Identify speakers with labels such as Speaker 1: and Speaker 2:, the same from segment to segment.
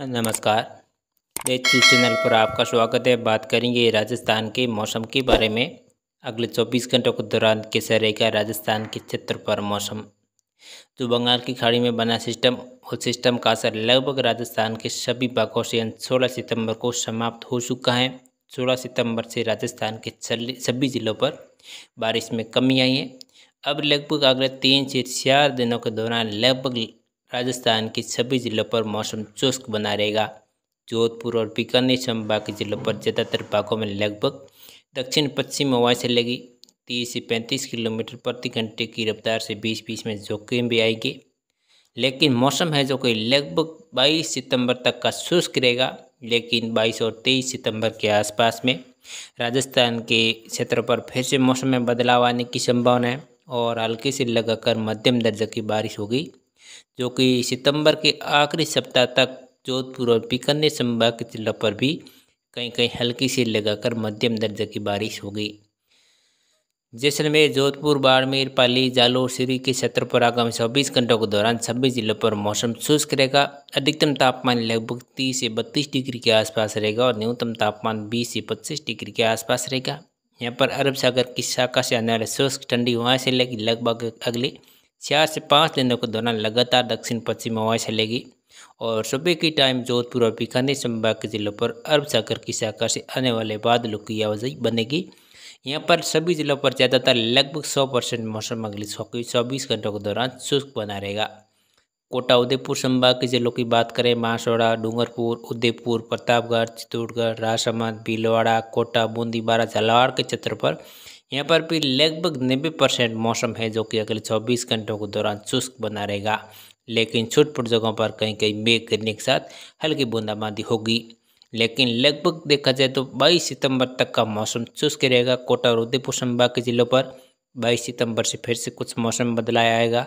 Speaker 1: हाँ, नमस्कार देश चैनल पर आपका स्वागत है बात करेंगे राजस्थान के मौसम के बारे में अगले 24 घंटों के दौरान कैसा रहेगा राजस्थान के क्षेत्र पर मौसम जो बंगाल की खाड़ी में बना सिस्टम उस सिस्टम का असर लगभग राजस्थान के सभी भागों से सोलह सितंबर को समाप्त हो चुका है 16 सितंबर से राजस्थान के सभी जिलों पर बारिश में कमी आई है अब लगभग अगले तीन से चार दिनों के दौरान लगभग राजस्थान के सभी जिलों पर मौसम चुस्क बना रहेगा जोधपुर और बीकानेर संभाग के जिलों पर ज़्यादातर भागों में लगभग दक्षिण पश्चिम हवा से लगी तीस से पैंतीस किलोमीटर प्रति घंटे की रफ्तार से बीच बीच में जोखिम भी आएगी लेकिन मौसम है जो कि लगभग 22 सितंबर तक का शुष्क रहेगा लेकिन 22 और 23 सितंबर के आसपास में राजस्थान के क्षेत्रों पर फिर से मौसम में बदलाव आने की संभावना है और हल्की से लगाकर मध्यम दर्जे की बारिश होगी जो कि सितंबर के आखिरी सप्ताह तक जोधपुर और बीकानेर संभाग के जिलों पर भी कहीं कहीं हल्की सी लगाकर मध्यम दर्जे की बारिश होगी जैसलमेर जोधपुर बाड़मेर पाली जालोर सिरी के क्षेत्र पर आगामी चौबीस घंटों के दौरान सभी जिलों पर मौसम शुष्क रहेगा अधिकतम तापमान लगभग तीस से बत्तीस डिग्री के आसपास रहेगा और न्यूनतम तापमान बीस से पच्चीस डिग्री के आसपास रहेगा यहाँ पर अरब सागर की शाखा से आने वाले शुष्क ठंडी हवाएं से लगभग अगले चार से पाँच दिनों के दौरान लगातार दक्षिण पश्चिम हवाएं चलेगी और सुबह की टाइम जोधपुर और बीकानेर संभाग के जिलों पर अरब सागर की शाखा से आने वाले बादलों की आवाजाही बनेगी यहाँ पर सभी जिलों पर ज़्यादातर लगभग सौ परसेंट मौसम अगले चौबीस घंटों के दौरान शुष्क बना रहेगा कोटा उदयपुर संभाग के जिलों की बात करें मांसवाड़ा डूंगरपुर उदयपुर प्रतापगढ़ चित्तौड़गढ़ राजसमंद भीलवाड़ा कोटा बूंदी बारा झालावाड़ के क्षेत्र पर यहाँ पर भी लगभग नब्बे परसेंट मौसम है जो कि अगले चौबीस घंटों के दौरान शुष्क बना रहेगा लेकिन छुटपुट जगहों पर कहीं कहीं मेघ गिरने के साथ हल्की बूंदाबांदी होगी लेकिन लगभग देखा जाए तो 22 सितंबर तक का मौसम चुस्क रहेगा कोटा और उदयपुर संभाग के जिलों पर 22 सितंबर से फिर से कुछ मौसम बदलाया आएगा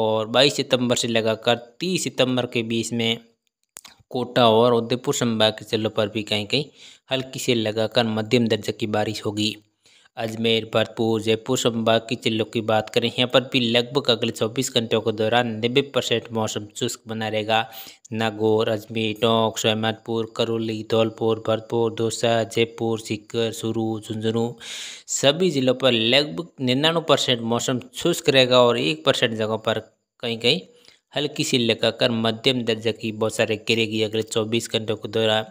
Speaker 1: और 22 सितंबर से लगाकर 30 सितंबर के बीच में कोटा और उदयपुर संभाग के जिलों पर भी कहीं कहीं हल्की से लगाकर मध्यम दर्जे की बारिश होगी अजमेर भरतपुर जयपुर संभाग की जिलों की बात करें यहाँ पर भी लगभग अगले चौबीस घंटों के दौरान नब्बे परसेंट मौसम शुष्क बना रहेगा नागौर अजमेर टोंक सोहमतपुर करौली धौलपुर भरतपुर दौसा जयपुर सीकर सुरू झुंझुनू सभी ज़िलों पर लगभग निन्यानवे परसेंट मौसम शुष्क रहेगा और एक परसेंट जगहों पर कहीं कहीं हल्की सी लगाकर मध्यम दर्जा की बहुत सारे गिरेगी अगले चौबीस घंटों के दौरान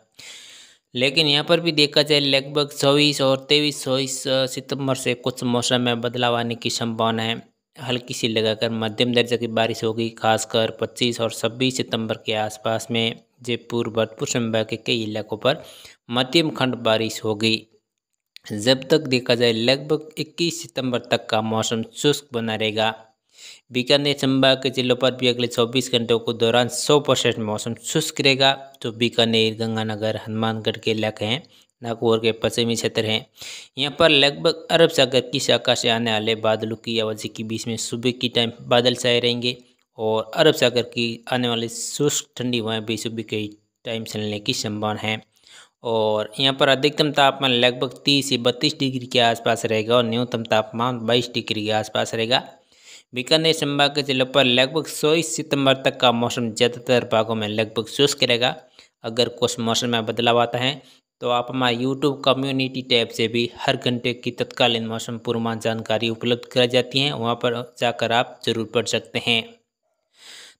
Speaker 1: लेकिन यहाँ पर भी देखा जाए लगभग चौबीस और तेईस चौबीस सितंबर से कुछ मौसम में बदलाव आने की संभावना है हल्की सी लगाकर मध्यम दर्जे की बारिश होगी खासकर 25 और 26 सितंबर के आसपास में जयपुर भरतपुर संभाग के कई इलाकों पर मध्यम खंड बारिश होगी जब तक देखा जाए लगभग 21 सितंबर तक का मौसम शुष्क बना रहेगा बीकानेर चंबा के जिलों पर भी अगले 24 घंटों के दौरान 100 परसेंट मौसम शुष्क रहेगा तो बीकानेर गंगानगर हनुमानगढ़ के इलाके हैं नागौर के पश्चिमी क्षेत्र हैं यहाँ पर लगभग अरब सागर की शाखा से आने वाले बादलों की आवाज़ी के बीच में सुबह की टाइम बादल छाए रहेंगे और अरब सागर की आने वाली शुष्क ठंडी हवाएं भी सुबह के टाइम चलने की संभावना है और यहाँ पर अधिकतम तापमान लगभग तीस से बत्तीस डिग्री के आसपास रहेगा और न्यूनतम तापमान बाईस डिग्री के आसपास रहेगा बीकानेर संभाग के जिलों पर लगभग सोईस सितंबर तक का मौसम ज़्यादातर भागों में लगभग शुष्क रहेगा अगर कुछ मौसम में बदलाव आता है तो आप हमारे यूट्यूब कम्युनिटी टैब से भी हर घंटे की तत्कालीन मौसम पूर्वान जानकारी उपलब्ध कराई जाती है वहाँ पर जाकर आप जरूर पढ़ सकते हैं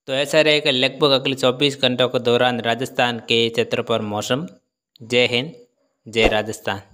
Speaker 1: तो ऐसा रहेगा लगभग अगले चौबीस घंटों के दौरान राजस्थान के क्षेत्र पर मौसम जय हिंद जय राजस्थान